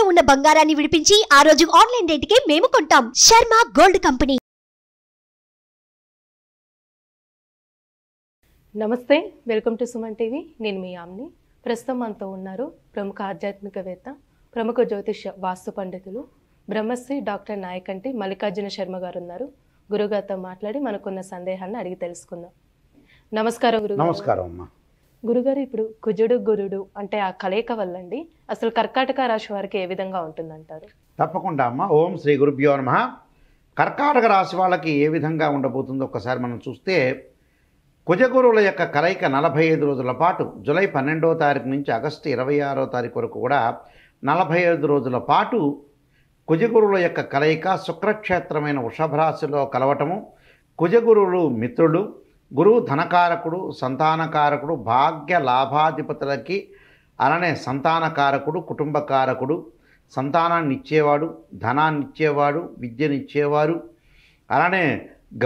తాకట్టులో ఉన్న బంగారాన్ని విడిపించి ఆ రోజు ఆన్లైన్ కి మేము కొంటాం శర్మ గోల్డ్ కంపెనీ నమస్తే వెల్కమ్ టు సుమన్ టీవీ నేను మీ ఆమ్ని ప్రస్తుతం మనతో ఉన్నారు ప్రముఖ ఆధ్యాత్మికవేత్త ప్రముఖ జ్యోతిష్య వాస్తు పండితులు బ్రహ్మశ్రీ డాక్టర్ నాయకంటి మల్లికార్జున శర్మ గారు ఉన్నారు గురుగారితో మాట్లాడి మనకున్న సందేహాన్ని అడిగి తెలుసుకుందాం నమస్కారం గురు నమస్కారం అమ్మా గురుగారు ఇప్పుడు కుజుడు గురుడు అంటే ఆ కలయిక వల్లండి అసలు కర్కాటక రాశి వారికి ఏ విధంగా ఉంటుందంటారు తప్పకుండా అమ్మ ఓం శ్రీ గురుభ్యో నమ కర్కాటక రాశి వాళ్ళకి ఏ విధంగా ఉండబోతుందో ఒకసారి మనం చూస్తే కుజగురువుల యొక్క కలయిక నలభై ఐదు రోజుల పాటు జూలై పన్నెండో తారీఖు నుంచి ఆగస్టు ఇరవై ఆరో తారీఖు వరకు కూడా నలభై ఐదు రోజుల పాటు కుజగురువుల యొక్క కలయిక శుక్రక్షేత్రమైన రాశిలో కలవటము కుజగురువులు మిత్రులు గురువు ధనకారకుడు సంతానకారకుడు భాగ్య లాభాధిపతులకి అలానే సంతానకారకుడు కుటుంబకారకుడు సంతానాన్ని ఇచ్చేవాడు ధనాన్ని ఇచ్చేవాడు విద్యనిచ్చేవారు అలానే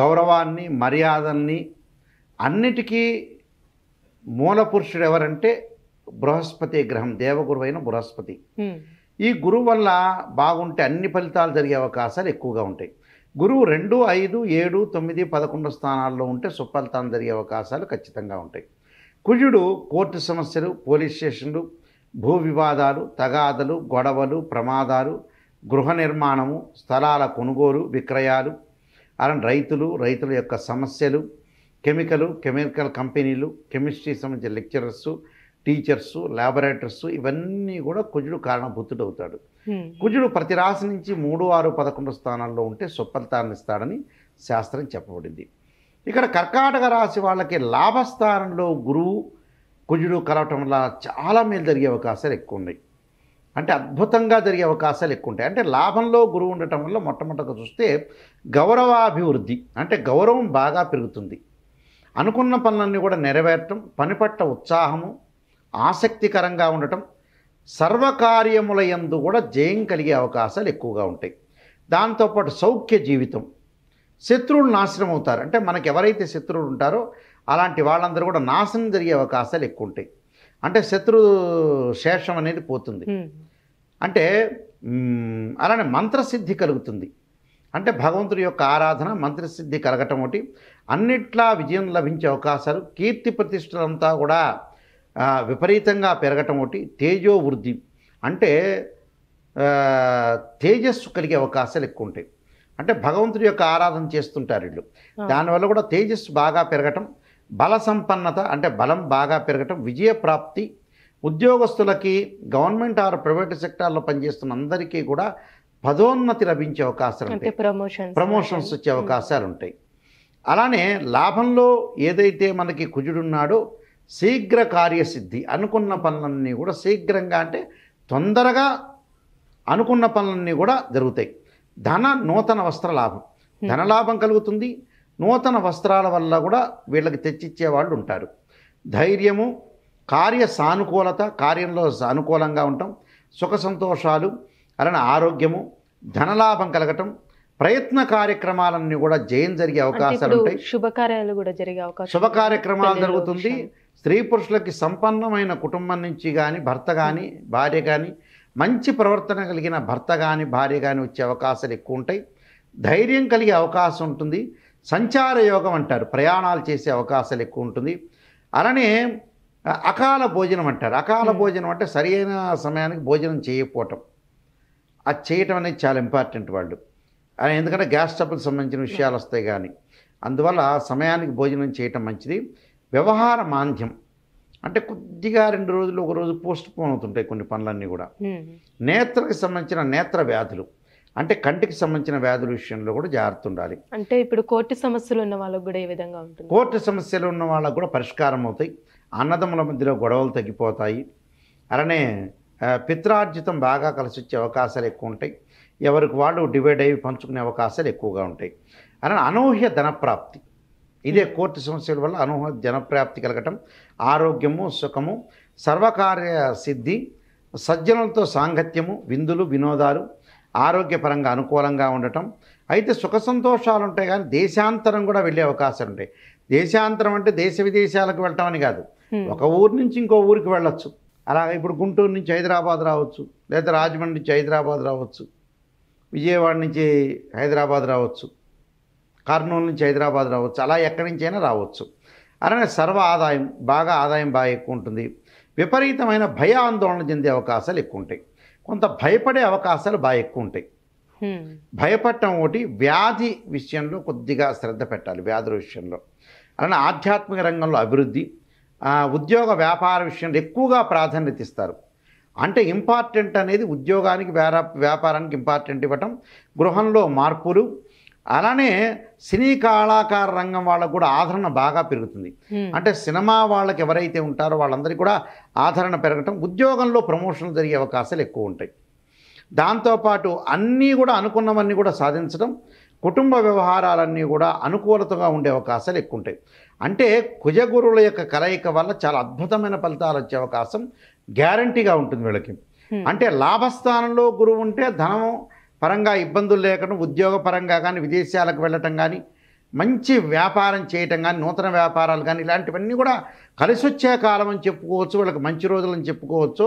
గౌరవాన్ని మర్యాదల్ని అన్నిటికీ మూల పురుషుడు ఎవరంటే బృహస్పతి గ్రహం దేవగురువైన బృహస్పతి ఈ గురువు వల్ల బాగుంటే అన్ని ఫలితాలు జరిగే అవకాశాలు ఎక్కువగా ఉంటాయి గురువు రెండు ఐదు ఏడు తొమ్మిది పదకొండు స్థానాల్లో ఉంటే సుఫలితాలు జరిగే అవకాశాలు ఖచ్చితంగా ఉంటాయి కుజుడు కోర్టు సమస్యలు పోలీస్ స్టేషన్లు భూ వివాదాలు తగాదలు గొడవలు ప్రమాదాలు గృహ నిర్మాణము స్థలాల కొనుగోలు విక్రయాలు అలాంటి రైతులు రైతుల యొక్క సమస్యలు కెమికల్ కెమికల్ కంపెనీలు కెమిస్ట్రీ సంబంధించిన లెక్చరర్సు టీచర్సు ల్యాబొరేటర్స్ ఇవన్నీ కూడా కుజుడు కారణభూతుడు అవుతాడు కుజుడు ప్రతి రాశి నుంచి మూడు ఆరు పదకొండు స్థానాల్లో ఉంటే సుఫలితాన్ని ఇస్తాడని శాస్త్రం చెప్పబడింది ఇక్కడ కర్కాటక రాశి వాళ్ళకి లాభస్థానంలో గురువు కుజుడు కలవటం వల్ల చాలా మేలు జరిగే అవకాశాలు ఎక్కువ ఉన్నాయి అంటే అద్భుతంగా జరిగే అవకాశాలు ఎక్కువ ఉంటాయి అంటే లాభంలో గురువు ఉండటం వల్ల మొట్టమొదటిగా చూస్తే గౌరవాభివృద్ధి అంటే గౌరవం బాగా పెరుగుతుంది అనుకున్న పనులన్నీ కూడా నెరవేరటం పని ఉత్సాహము ఆసక్తికరంగా ఉండటం సర్వకార్యముల ఎందు కూడా జయం కలిగే అవకాశాలు ఎక్కువగా ఉంటాయి దాంతోపాటు సౌఖ్య జీవితం శత్రువులు నాశనం అవుతారు అంటే మనకు ఎవరైతే శత్రువులు ఉంటారో అలాంటి వాళ్ళందరూ కూడా నాశనం జరిగే అవకాశాలు ఎక్కువ ఉంటాయి అంటే శత్రు శేషం అనేది పోతుంది అంటే అలానే మంత్రసిద్ధి కలుగుతుంది అంటే భగవంతుడి యొక్క ఆరాధన మంత్రసిద్ధి కలగటం ఒకటి అన్నిట్లా విజయం లభించే అవకాశాలు కీర్తి ప్రతిష్టలంతా కూడా విపరీతంగా పెరగటం ఒకటి తేజో వృద్ధి అంటే తేజస్సు కలిగే అవకాశాలు ఎక్కువ ఉంటాయి అంటే భగవంతుడి యొక్క ఆరాధన చేస్తుంటారు వీళ్ళు దానివల్ల కూడా తేజస్సు బాగా పెరగటం బల సంపన్నత అంటే బలం బాగా పెరగటం విజయ ప్రాప్తి ఉద్యోగస్తులకి గవర్నమెంట్ ఆరు ప్రైవేట్ సెక్టార్లో పనిచేస్తున్న అందరికీ కూడా పదోన్నతి లభించే అవకాశాలు ఉంటాయి ప్రమోషన్స్ వచ్చే అవకాశాలు ఉంటాయి అలానే లాభంలో ఏదైతే మనకి కుజుడున్నాడో శీఘ్ర కార్యసిద్ధి అనుకున్న పనులన్నీ కూడా శీఘ్రంగా అంటే తొందరగా అనుకున్న పనులన్నీ కూడా జరుగుతాయి ధన నూతన వస్త్ర లాభం ధనలాభం కలుగుతుంది నూతన వస్త్రాల వల్ల కూడా వీళ్ళకి తెచ్చిచ్చే వాళ్ళు ఉంటారు ధైర్యము కార్య సానుకూలత కార్యంలో సానుకూలంగా ఉండటం సుఖ సంతోషాలు అలానే ఆరోగ్యము ధనలాభం కలగటం ప్రయత్న కార్యక్రమాలన్నీ కూడా జయం జరిగే అవకాశాలు ఉంటాయి శుభకార్యాలు కూడా జరిగే అవకాశం శుభ కార్యక్రమాలు జరుగుతుంది స్త్రీ పురుషులకి సంపన్నమైన కుటుంబం నుంచి కానీ భర్త కానీ భార్య కానీ మంచి ప్రవర్తన కలిగిన భర్త కానీ భార్య కానీ వచ్చే అవకాశాలు ఎక్కువ ఉంటాయి ధైర్యం కలిగే అవకాశం ఉంటుంది సంచార యోగం అంటారు ప్రయాణాలు చేసే అవకాశాలు ఎక్కువ ఉంటుంది అలానే అకాల భోజనం అంటారు అకాల భోజనం అంటే సరైన సమయానికి భోజనం చేయకపోవటం అది చేయటం అనేది చాలా ఇంపార్టెంట్ వాళ్ళు ఎందుకంటే గ్యాస్ ట్రబుల్ సంబంధించిన విషయాలు వస్తాయి కానీ అందువల్ల సమయానికి భోజనం చేయటం మంచిది వ్యవహార మాంద్యం అంటే కొద్దిగా రెండు రోజులు ఒక రోజు పోస్ట్ పోన్ అవుతుంటాయి కొన్ని పనులన్నీ కూడా నేత్రకు సంబంధించిన నేత్ర వ్యాధులు అంటే కంటికి సంబంధించిన వ్యాధుల విషయంలో కూడా జాగ్రత్త ఉండాలి అంటే ఇప్పుడు కోర్టు సమస్యలు ఉన్న వాళ్ళకు కూడా ఏ విధంగా ఉంటుంది కోర్టు సమస్యలు ఉన్న వాళ్ళకు కూడా పరిష్కారం అవుతాయి అన్నదమ్ముల మధ్యలో గొడవలు తగ్గిపోతాయి అలానే పిత్రార్జితం బాగా కలిసి వచ్చే అవకాశాలు ఎక్కువ ఉంటాయి ఎవరికి వాళ్ళు డివైడ్ అయ్యి పంచుకునే అవకాశాలు ఎక్కువగా ఉంటాయి అలానే అనూహ్య ధనప్రాప్తి ఇదే కోర్టు సమస్యల వల్ల అనుహ జనప్రాప్తి కలగటం ఆరోగ్యము సుఖము సర్వకార్య సిద్ధి సజ్జనులతో సాంగత్యము విందులు వినోదాలు ఆరోగ్యపరంగా అనుకూలంగా ఉండటం అయితే సుఖ సంతోషాలు ఉంటాయి కానీ దేశాంతరం కూడా వెళ్ళే అవకాశాలు ఉంటాయి దేశాంతరం అంటే దేశ విదేశాలకు వెళ్ళటం అని కాదు ఒక ఊరు నుంచి ఇంకో ఊరికి వెళ్ళొచ్చు అలా ఇప్పుడు గుంటూరు నుంచి హైదరాబాద్ రావచ్చు లేదా రాజమండ్రి నుంచి హైదరాబాద్ రావచ్చు విజయవాడ నుంచి హైదరాబాద్ రావచ్చు కర్నూలు నుంచి హైదరాబాద్ రావచ్చు అలా ఎక్కడి నుంచైనా రావచ్చు అలానే సర్వ ఆదాయం బాగా ఆదాయం బాగా ఎక్కువ ఉంటుంది విపరీతమైన భయ ఆందోళన చెందే అవకాశాలు ఎక్కువ ఉంటాయి కొంత భయపడే అవకాశాలు బాగా ఎక్కువ ఉంటాయి భయపడటం ఒకటి వ్యాధి విషయంలో కొద్దిగా శ్రద్ధ పెట్టాలి వ్యాధుల విషయంలో అలానే ఆధ్యాత్మిక రంగంలో అభివృద్ధి ఉద్యోగ వ్యాపార విషయంలో ఎక్కువగా ప్రాధాన్యత ఇస్తారు అంటే ఇంపార్టెంట్ అనేది ఉద్యోగానికి వ్యాపారానికి ఇంపార్టెంట్ ఇవ్వటం గృహంలో మార్పులు అలానే సినీ కళాకార రంగం వాళ్ళకు కూడా ఆదరణ బాగా పెరుగుతుంది అంటే సినిమా వాళ్ళకి ఎవరైతే ఉంటారో వాళ్ళందరికీ కూడా ఆదరణ పెరగటం ఉద్యోగంలో ప్రమోషన్ జరిగే అవకాశాలు ఎక్కువ ఉంటాయి దాంతోపాటు అన్నీ కూడా అనుకున్నవన్నీ కూడా సాధించడం కుటుంబ వ్యవహారాలన్నీ కూడా అనుకూలతగా ఉండే అవకాశాలు ఎక్కువ ఉంటాయి అంటే కుజగురుల యొక్క కలయిక వల్ల చాలా అద్భుతమైన ఫలితాలు వచ్చే అవకాశం గ్యారంటీగా ఉంటుంది వీళ్ళకి అంటే లాభస్థానంలో గురువు ఉంటే ధనం పరంగా ఇబ్బందులు లేకుండా ఉద్యోగపరంగా కానీ విదేశాలకు వెళ్ళటం కానీ మంచి వ్యాపారం చేయటం కానీ నూతన వ్యాపారాలు కానీ ఇలాంటివన్నీ కూడా కలిసి వచ్చే కాలం అని చెప్పుకోవచ్చు వీళ్ళకి మంచి రోజులు అని చెప్పుకోవచ్చు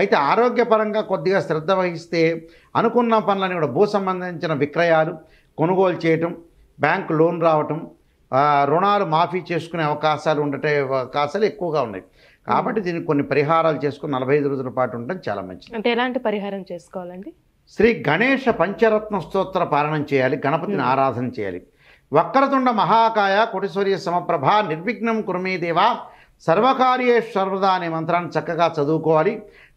అయితే ఆరోగ్యపరంగా కొద్దిగా శ్రద్ధ వహిస్తే అనుకున్న పనులని కూడా భూ సంబంధించిన విక్రయాలు కొనుగోలు చేయటం బ్యాంక్ లోన్ రావటం రుణాలు మాఫీ చేసుకునే అవకాశాలు ఉండటే అవకాశాలు ఎక్కువగా ఉన్నాయి కాబట్టి దీనికి కొన్ని పరిహారాలు చేసుకుని నలభై ఐదు రోజుల పాటు ఉండటం చాలా మంచిది అంటే ఎలాంటి పరిహారం చేసుకోవాలండి శ్రీ గణేష పంచరత్న స్తోత్ర పారాయణం చేయాలి గణపతిని ఆరాధన చేయాలి వక్రతుండ మహాకాయ కోటేశ్వర్య సమప్రభ నిర్విఘ్నం కురుమీదేవా సర్వకార్యే సర్వదా అనే మంత్రాన్ని చక్కగా చదువుకోవాలి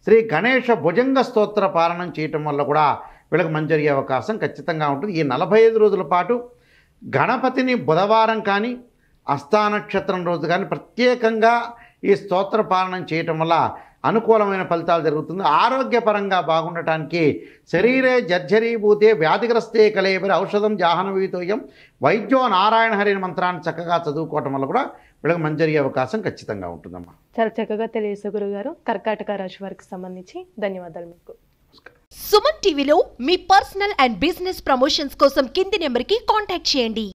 శ్రీ గణేష భుజంగ స్తోత్ర పారాయణం చేయటం వల్ల కూడా వీళ్ళకి మంచి జరిగే అవకాశం ఖచ్చితంగా ఉంటుంది ఈ నలభై ఐదు రోజుల పాటు గణపతిని బుధవారం కానీ అస్థానక్షత్రం రోజు కానీ ప్రత్యేకంగా ఈ స్తోత్ర పాలనం చేయటం వల్ల అనుకూలమైన ఫలితాలు జరుగుతుంది ఆరోగ్యపరంగా బాగుండటానికి శరీరే జర్జరీభూతే వ్యాధిగ్రస్తే కలయబడి ఔషధం జాహనవీతోయం వైద్యో నారాయణ హరి మంత్రాన్ని చక్కగా చదువుకోవటం వల్ల కూడా వీళ్ళకి మంచి జరిగే అవకాశం ఖచ్చితంగా ఉంటుందమ్మా చాలా చక్కగా తెలియజేసే గురుగారు కర్కాటక రాశి వారికి సంబంధించి ధన్యవాదాలు మీకు సుమన్ టీవీలో మీ పర్సనల్ అండ్ బిజినెస్ ప్రమోషన్స్ కోసం కింది నెంబర్కి కాంటాక్ట్ చేయండి